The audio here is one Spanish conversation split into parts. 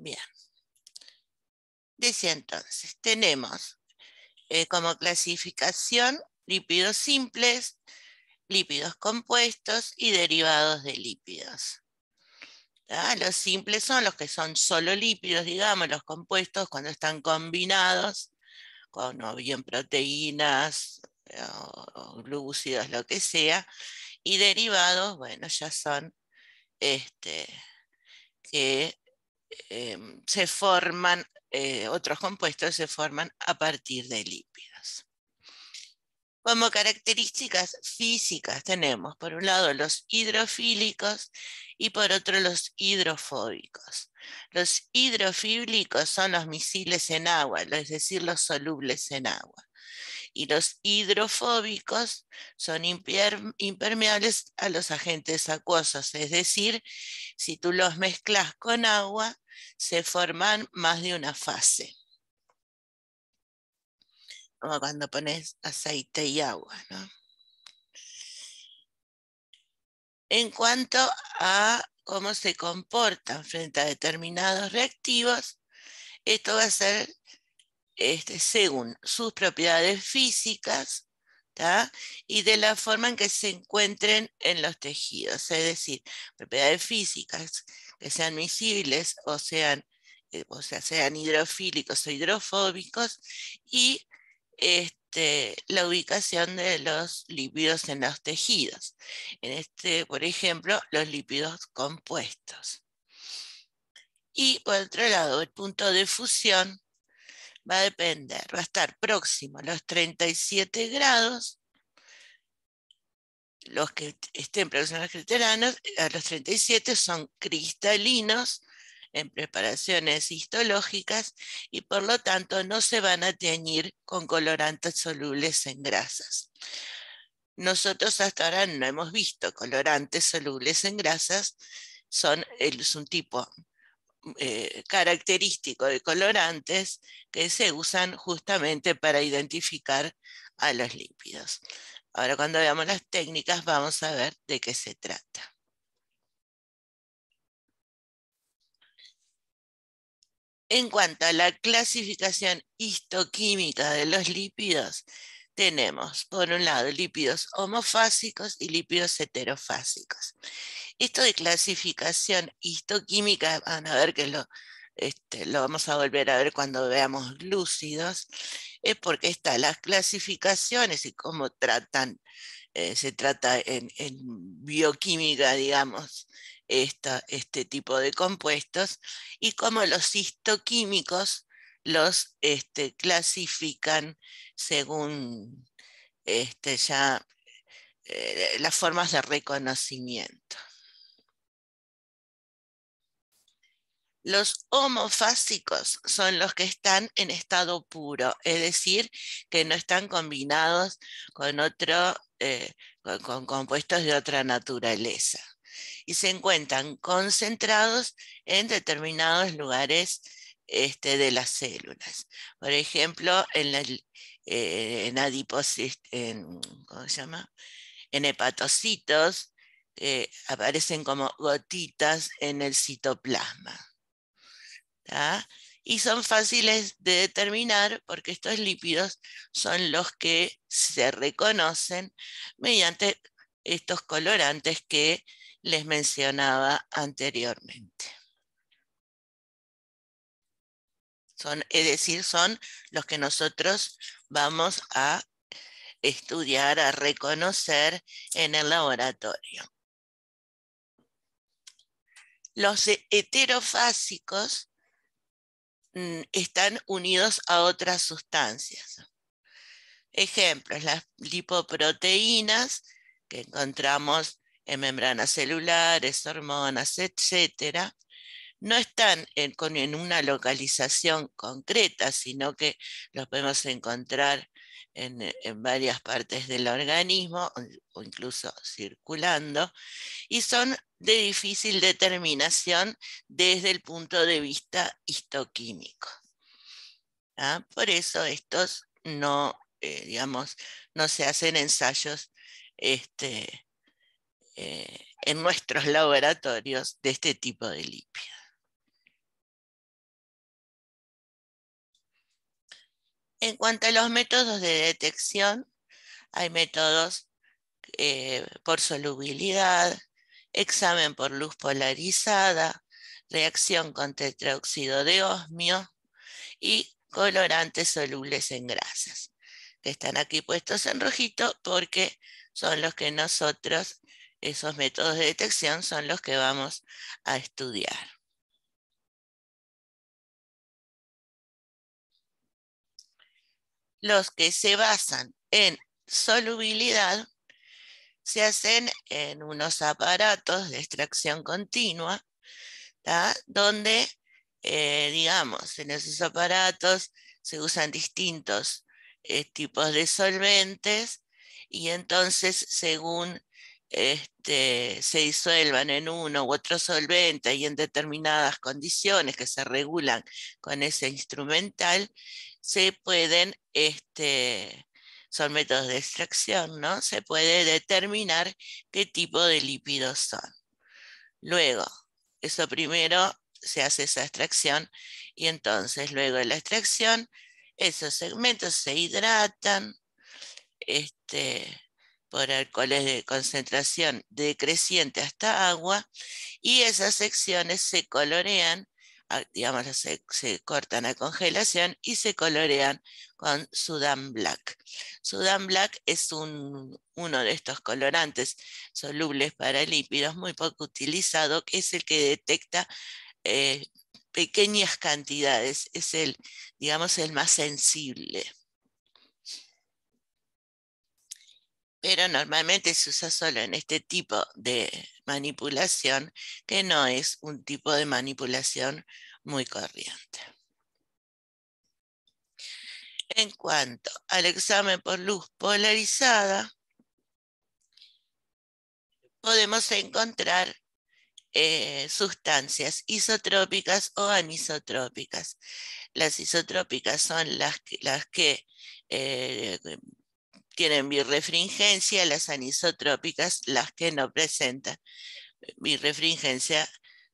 Bien. decía entonces, tenemos eh, como clasificación lípidos simples, lípidos compuestos y derivados de lípidos. Los simples son los que son solo lípidos, digamos, los compuestos cuando están combinados con bien proteínas eh, o, glúcidos, lo que sea, y derivados, bueno, ya son este, que Em, se forman, eh, otros compuestos se forman a partir de lípidos. Como características físicas tenemos, por un lado, los hidrofílicos y por otro, los hidrofóbicos. Los hidrofílicos son los misiles en agua, es decir, los solubles en agua y los hidrofóbicos son impermeables a los agentes acuosos, es decir, si tú los mezclas con agua, se forman más de una fase. Como cuando pones aceite y agua, En cuanto a cómo se comportan frente a determinados reactivos, esto va a ser este, según sus propiedades físicas y de la forma en que se encuentren en los tejidos, es decir, propiedades físicas que sean visibles o sean, eh, o sea, sean hidrofílicos o hidrofóbicos y este, la ubicación de los lípidos en los tejidos. En este, por ejemplo, los lípidos compuestos. Y por otro lado, el punto de fusión va a depender, va a estar próximo a los 37 grados, los que estén próximos a los a los 37 son cristalinos en preparaciones histológicas y por lo tanto no se van a teñir con colorantes solubles en grasas. Nosotros hasta ahora no hemos visto colorantes solubles en grasas, son, es un tipo eh, característico de colorantes que se usan justamente para identificar a los lípidos. Ahora cuando veamos las técnicas vamos a ver de qué se trata. En cuanto a la clasificación histoquímica de los lípidos, tenemos por un lado lípidos homofásicos y lípidos heterofásicos. Esto de clasificación histoquímica, van a ver que este, lo, vamos a volver a ver cuando veamos lúcidos, es porque están las clasificaciones y cómo tratan, eh, se trata en, bioquímica, digamos, este tipo de compuestos, y cómo los histoquímicos los este, clasifican según este, ya eh, las formas de reconocimiento. Los homofásicos son los que están en estado puro, es decir, que no están combinados con, eh, compuestos de otra naturaleza y se encuentran concentrados en determinados lugares este, de las células. Por ejemplo, en, eh, en, hepatocitos eh, aparecen como gotitas en el citoplasma. ¿ah? Y son fáciles de determinar porque estos lípidos son los que se reconocen mediante estos colorantes que les mencionaba anteriormente. es decir, son los que nosotros vamos a estudiar, a reconocer en el laboratorio. Los heterofásicos Mm, están unidos a otras sustancias. Ejemplos, las lipoproteínas que encontramos en membranas celulares, hormonas, etc., no están en, una localización concreta, sino que los podemos encontrar en, en, varias partes del organismo o incluso circulando, y son de difícil determinación desde el punto de vista histoquímico. ¿ah? Por eso estos no, eh, digamos, no se hacen ensayos este, eh, en nuestros laboratorios de este tipo de lípidos. En cuanto a los métodos de detección, hay métodos eh, por solubilidad, examen por luz polarizada, reacción con tetraóxido de osmio y colorantes solubles en grasas, que están aquí puestos en rojito porque son los que nosotros, esos métodos de detección, son los que vamos a estudiar. Los que se basan en solubilidad se hacen en unos aparatos de extracción continua, donde, eh, digamos, en esos aparatos se usan distintos eh, tipos de solventes y entonces según este, se disuelvan en uno u otro solvente y en determinadas condiciones que se regulan con ese instrumental, se pueden este, son métodos de extracción, ¿no? Se puede determinar qué tipo de lípidos son. Luego, eso primero se hace esa extracción y entonces luego de la extracción esos segmentos se hidratan este, por alcoholes de concentración decreciente hasta agua y esas secciones se colorean Ah, se, cortan a congelación y se colorean con Sudan Black. Sudan Black es uno de estos colorantes solubles para lípidos muy poco utilizado, que es el que detecta eh, pequeñas cantidades, es el, digamos, el más sensible. pero normalmente se usa solo en este tipo de manipulación, que no es un tipo de manipulación muy corriente. En cuanto al examen por luz polarizada, podemos encontrar eh, sustancias isotrópicas o anisotrópicas. Las isotrópicas son las que, las que eh, tienen birrefringencia, las anisotrópicas, las que no presentan birrefringencia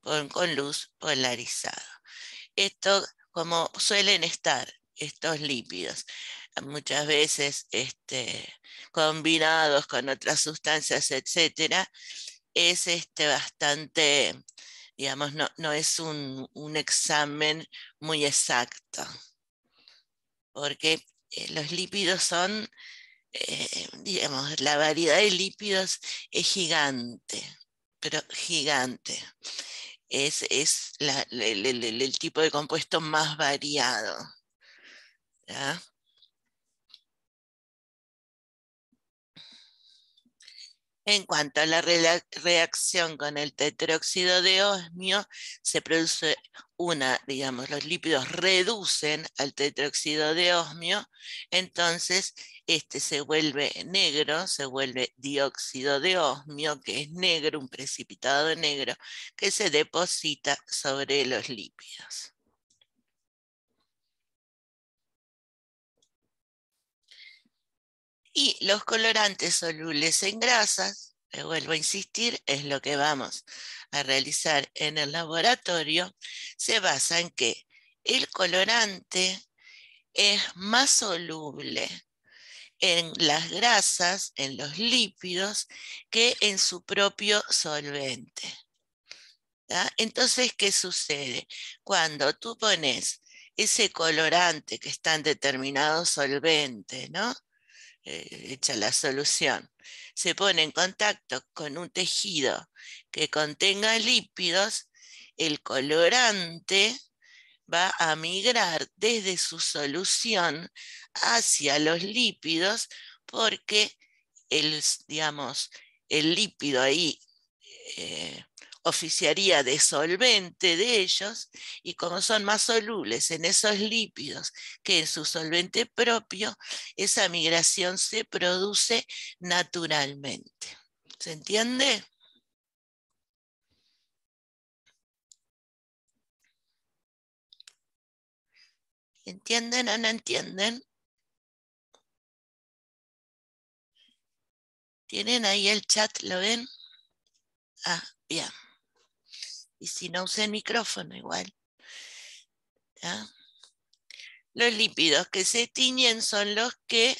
con, luz polarizada. Esto, como suelen estar estos lípidos, muchas veces este, combinados con otras sustancias, etc., es este, bastante, digamos, no, es un, examen muy exacto, porque eh, los lípidos son eh, digamos, la variedad de lípidos es gigante, pero gigante. Es, el, tipo de compuesto más variado. En cuanto a la reacción con el tetróxido de osmio, se produce una, digamos, los lípidos reducen al tetróxido de osmio, entonces este se vuelve negro, se vuelve dióxido de osmio, que es negro, un precipitado negro, que se deposita sobre los lípidos. Y los colorantes solubles en grasas vuelvo a insistir, es lo que vamos a realizar en el laboratorio, se basa en que el colorante es más soluble en las grasas, en los lípidos, que en su propio solvente. Entonces, ¿qué sucede? Cuando tú pones ese colorante que está en determinado solvente, ¿no? hecha eh, la solución, se pone en contacto con un tejido que contenga lípidos, el colorante va a migrar desde su solución hacia los lípidos porque el, digamos, el lípido ahí eh, oficiaría de solvente de ellos y como son más solubles en esos lípidos que en su solvente propio, esa migración se produce naturalmente. ¿Se entiende? ¿Entienden o no entienden? ¿Tienen ahí el chat? ¿Lo ven? Ah, bien. Y si no usé el micrófono, igual. Los lípidos que se tiñen son los que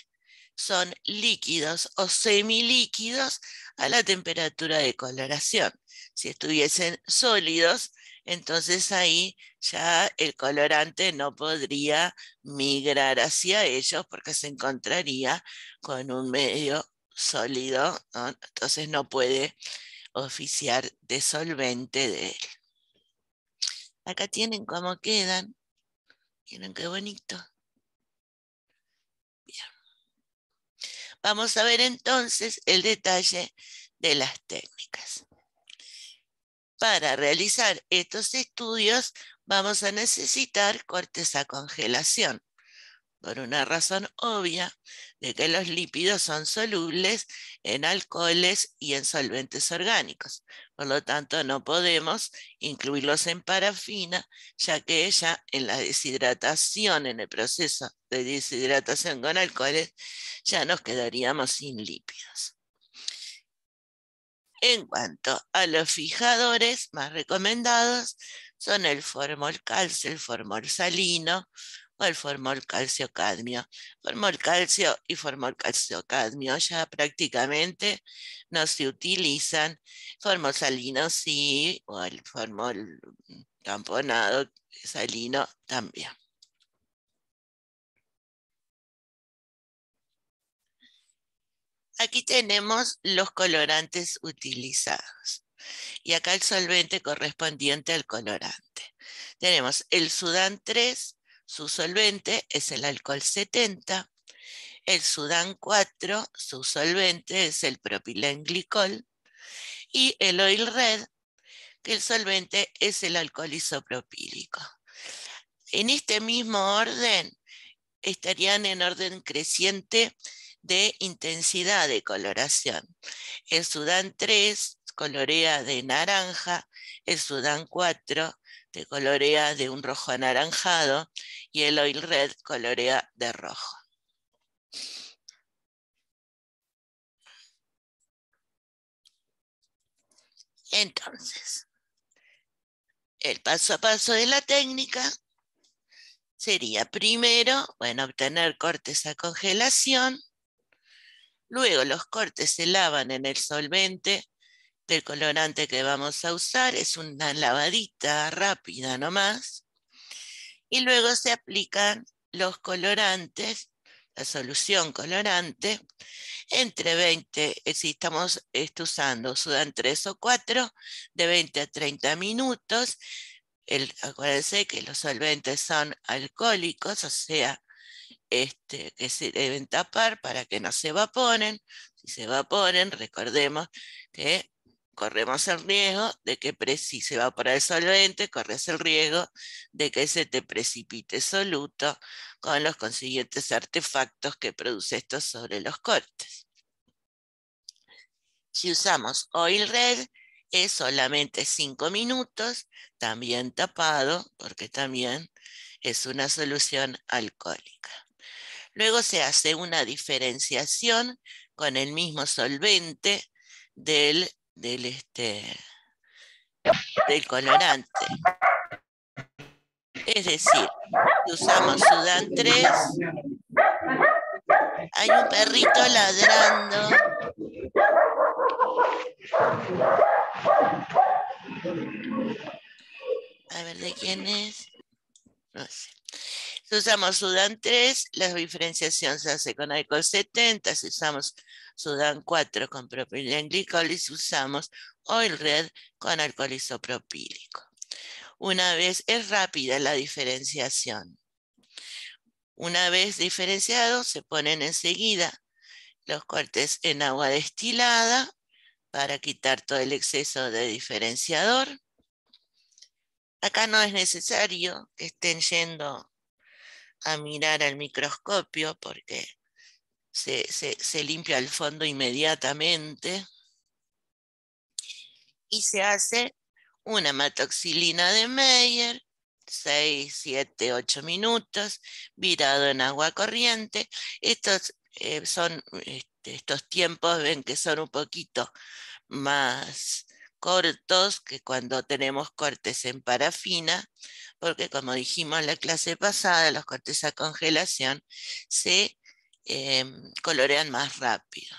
son líquidos o semilíquidos a la temperatura de coloración. Si estuviesen sólidos, entonces ahí ya el colorante no podría migrar hacia ellos porque se encontraría con un medio sólido, entonces no puede oficiar de solvente de él. Acá tienen cómo quedan. Miren qué bonito. Bien. Vamos a ver entonces el detalle de las técnicas. Para realizar estos estudios vamos a necesitar cortes a congelación por una razón obvia de que los lípidos son solubles en alcoholes y en solventes orgánicos. Por lo tanto, no podemos incluirlos en parafina, ya que ella en la deshidratación, en el proceso de deshidratación con alcoholes, ya nos quedaríamos sin lípidos. En cuanto a los fijadores más recomendados, son el formol calce, el formol salino, o el formol calcio cadmio. Formol calcio y formol calcio cadmio ya prácticamente no se utilizan. Formol salino sí, o el formol tamponado salino también. Aquí tenemos los colorantes utilizados. Y acá el solvente correspondiente al colorante. Tenemos el Sudan 3, su solvente es el alcohol 70. El Sudán 4, su solvente es el propilenglicol. Y el Oil Red, que el solvente es el alcohol isopropílico. En este mismo orden, estarían en orden creciente de intensidad de coloración. El Sudán 3 colorea de naranja, el Sudán 4 se este, colorea de un rojo anaranjado y el oil red colorea de rojo. Entonces, el paso a paso de la técnica sería primero, bueno, obtener cortes a congelación, luego los cortes se lavan en el solvente del colorante que vamos a usar. Es una lavadita rápida nomás. Y luego se aplican los colorantes, la solución colorante, entre 20, eh, si estamos este, usando, sudan 3 o 4, de 20 a 30 minutos. El, acuérdense que los solventes son alcohólicos, o sea, este, que se deben tapar para que no se evaporen. Si se evaporen, recordemos que corremos el riesgo de que si se va para el solvente, corres el riesgo de que se te precipite soluto con los consiguientes artefactos que produce esto sobre los cortes. Si usamos Oil Red, es solamente 5 minutos, también tapado, porque también es una solución alcohólica. Luego se hace una diferenciación con el mismo solvente del del este del colorante. Es decir, si usamos Sudan 3, hay un perrito ladrando. A ver, ¿de quién es? No sé. Si usamos Sudan 3, la diferenciación se hace con alcohol 70. Si usamos Sudán 4 con propilenglicol y usamos Oil Red con alcohol isopropílico. Una vez es rápida la diferenciación. Una vez diferenciado, se ponen enseguida los cortes en agua destilada para quitar todo el exceso de diferenciador. Acá no es necesario que estén yendo a mirar al microscopio porque se, limpia el fondo inmediatamente y se hace una matoxilina de Meyer 6, 7, 8 minutos, virado en agua corriente. Estos eh, son este, estos tiempos, ven que son un poquito más cortos que cuando tenemos cortes en parafina, porque como dijimos en la clase pasada, los cortes a congelación se Em, colorean más rápido.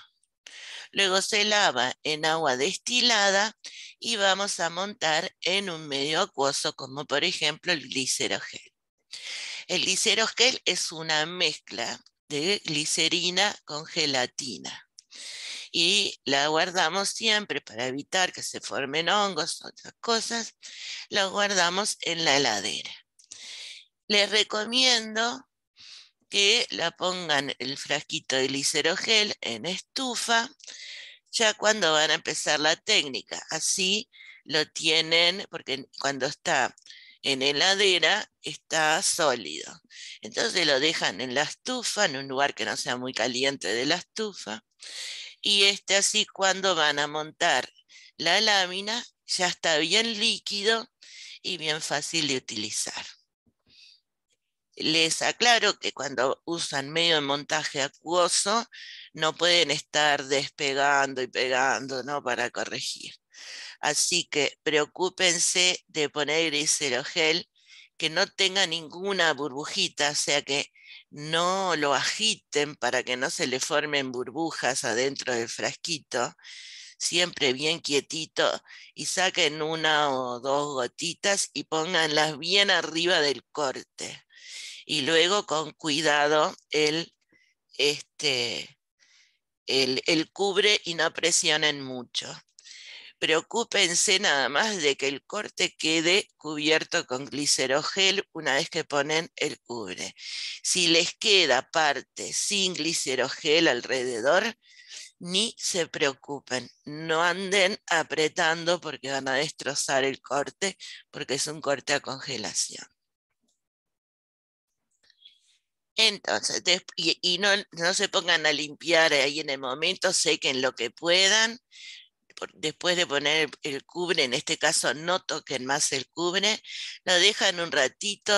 Luego se lava en agua destilada y vamos a montar en un medio acuoso como por ejemplo el glicerogel. El glicerogel es una mezcla de glicerina con gelatina y la guardamos siempre para evitar que se formen hongos, otras cosas, la guardamos en la heladera. Les recomiendo que la pongan el frasquito de glicerogel en estufa ya cuando van a empezar la técnica. Así lo tienen, porque cuando está en heladera está sólido. Entonces lo dejan en la estufa, en un lugar que no sea muy caliente de la estufa. Y este así cuando van a montar la lámina ya está bien líquido y bien fácil de utilizar. Les aclaro que cuando usan medio de montaje acuoso no pueden estar despegando y pegando ¿no? para corregir. Así que preocúpense de poner gel que no tenga ninguna burbujita, o sea que no lo agiten para que no se le formen burbujas adentro del frasquito, siempre bien quietito, y saquen una o dos gotitas y pónganlas bien arriba del corte y luego con cuidado el, este, el, cubre y no presionen mucho. Preocúpense nada más de que el corte quede cubierto con glicerogel una vez que ponen el cubre. Si les queda parte sin glicerogel alrededor, ni se preocupen, no anden apretando porque van a destrozar el corte, porque es un corte a congelación. Entonces, y, no, se pongan a limpiar ahí en el momento, sequen lo que puedan. después de poner el, cubre, en este caso no toquen más el cubre, lo dejan un ratito,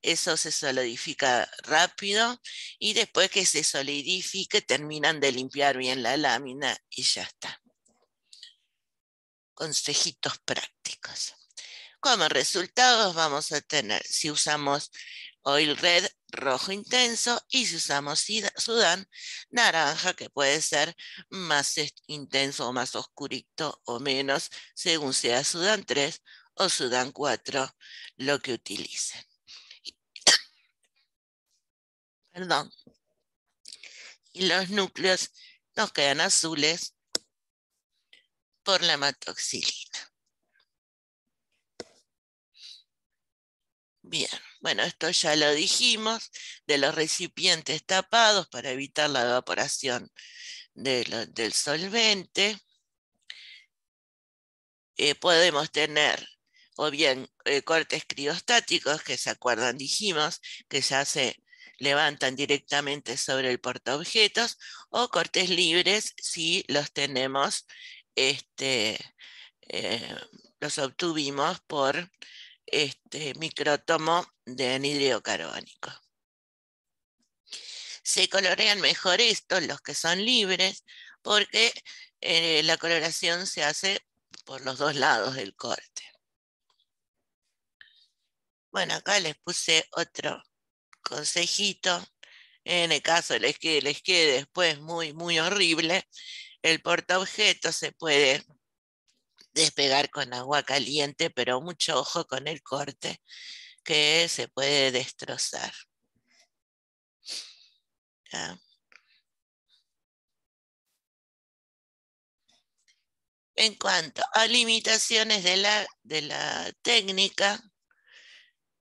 eso se solidifica rápido y después que se solidifique terminan de limpiar bien la lámina y ya está. Consejitos prácticos. Como resultados vamos a tener, si usamos oil red, rojo intenso, y si usamos sudán, naranja, que puede ser más intenso o más oscurito o menos, según sea sudán 3 o sudán 4, lo que utilicen. Perdón. Y los núcleos nos quedan azules por la hematoxilina. Bien. Bueno, esto ya lo dijimos, de los recipientes tapados para evitar la evaporación del solvente. Eh, podemos tener o bien eh, cortes criostáticos, que se acuerdan, dijimos, que ya se levantan directamente sobre el portaobjetos, o cortes libres si los tenemos, este, eh, los obtuvimos por este, microtomo de anhídrido carbónico. Se colorean mejor estos, los que son libres, porque eh, la coloración se hace por los dos lados del corte. Bueno, acá les puse otro consejito. En el caso les que les quede después muy, muy horrible, el portaobjetos se puede despegar con agua caliente, pero mucho ojo con el corte que se puede destrozar. En cuanto a limitaciones de la, de la técnica,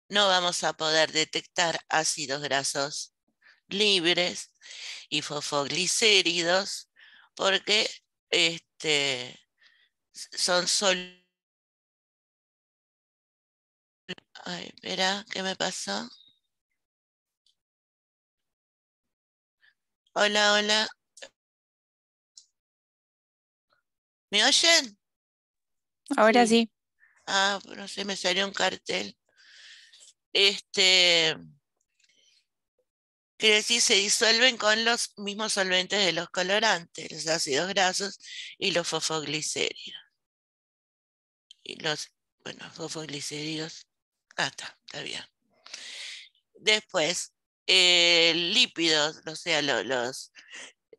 no vamos a poder detectar ácidos grasos libres y fosfoglicéridos porque este, son sol. Ay, espera, ¿qué me pasó? Hola, hola. ¿Me oyen? Ahora sí. Ah, no sé, me salió un cartel. Este, quiere decir, se disuelven con los mismos solventes de los colorantes, los ácidos grasos y los fosfoglicéridos y los, bueno, fosfoglicéridos. Ah, está, está bien. Después, eh, lípidos, o sea, los,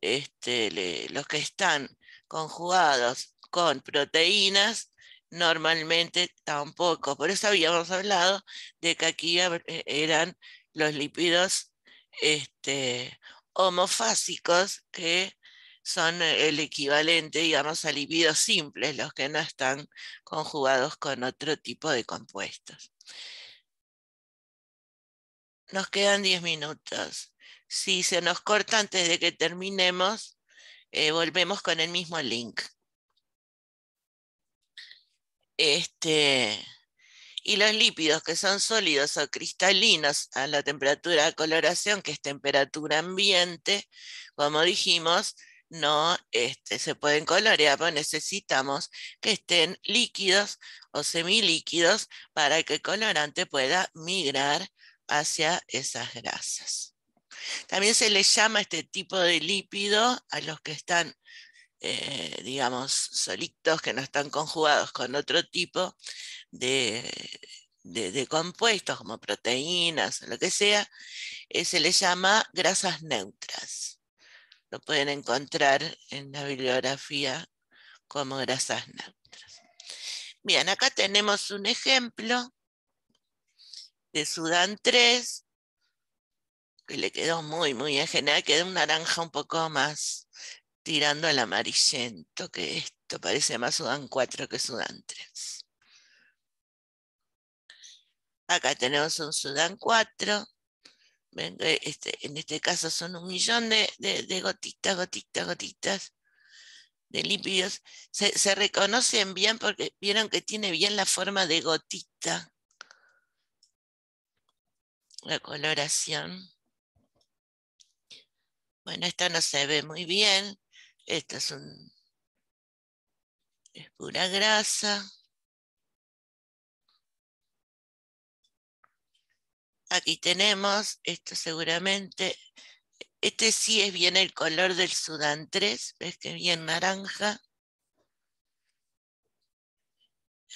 este, los que están conjugados con proteínas, normalmente tampoco. Por eso habíamos hablado de que aquí eh, eran los lípidos este, homofásicos que son eh, el equivalente, digamos, a lípidos simples, los que no están conjugados con otro tipo de compuestos. Nos quedan 10 minutos. Si se nos corta antes de que terminemos, eh, volvemos con el mismo link. Este, y los lípidos que son sólidos o cristalinos a la temperatura de coloración, que es temperatura ambiente, como dijimos, no este, se pueden colorear, pero necesitamos que estén líquidos o semilíquidos para que el colorante pueda migrar hacia esas grasas. También se le llama este tipo de lípido a los que están, eh, digamos, solitos, que no están conjugados con otro tipo de, compuestos como proteínas, o lo que sea, eh, se les llama grasas neutras. Lo pueden encontrar en la bibliografía como grasas neutras. Bien, acá tenemos un ejemplo de Sudán 3, que le quedó muy, muy en general, quedó un naranja un poco más tirando al amarillento que esto, parece más Sudán 4 que Sudán 3. Acá tenemos un Sudán 4, eh, este, en este caso son un millón de, gotitas, gotitas, gotitas de lípidos, se, reconocen bien porque vieron que tiene bien la forma de gotita, la coloración. Bueno, esta no se ve muy bien, esta es pura grasa. Aquí tenemos, esto seguramente, este sí es bien el color del Sudán 3, ves que bien naranja.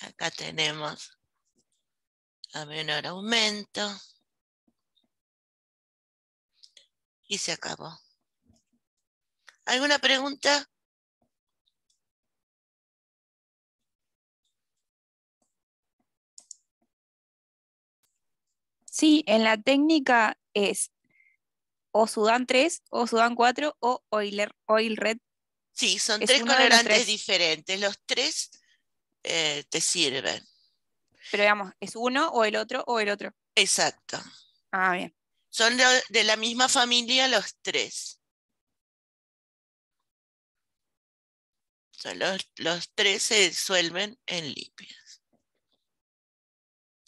Acá tenemos a menor aumento. Y se acabó. ¿Alguna pregunta? Sí, en la técnica es o Sudán 3, o Sudán 4, o Oil, Oil Red. Sí, son tres colorantes diferentes. Los tres eh, te sirven. Pero digamos, es uno o el otro o el otro. Exacto. Ah, bien. Son de, la misma familia los tres. Son los, tres se disuelven en lípidos.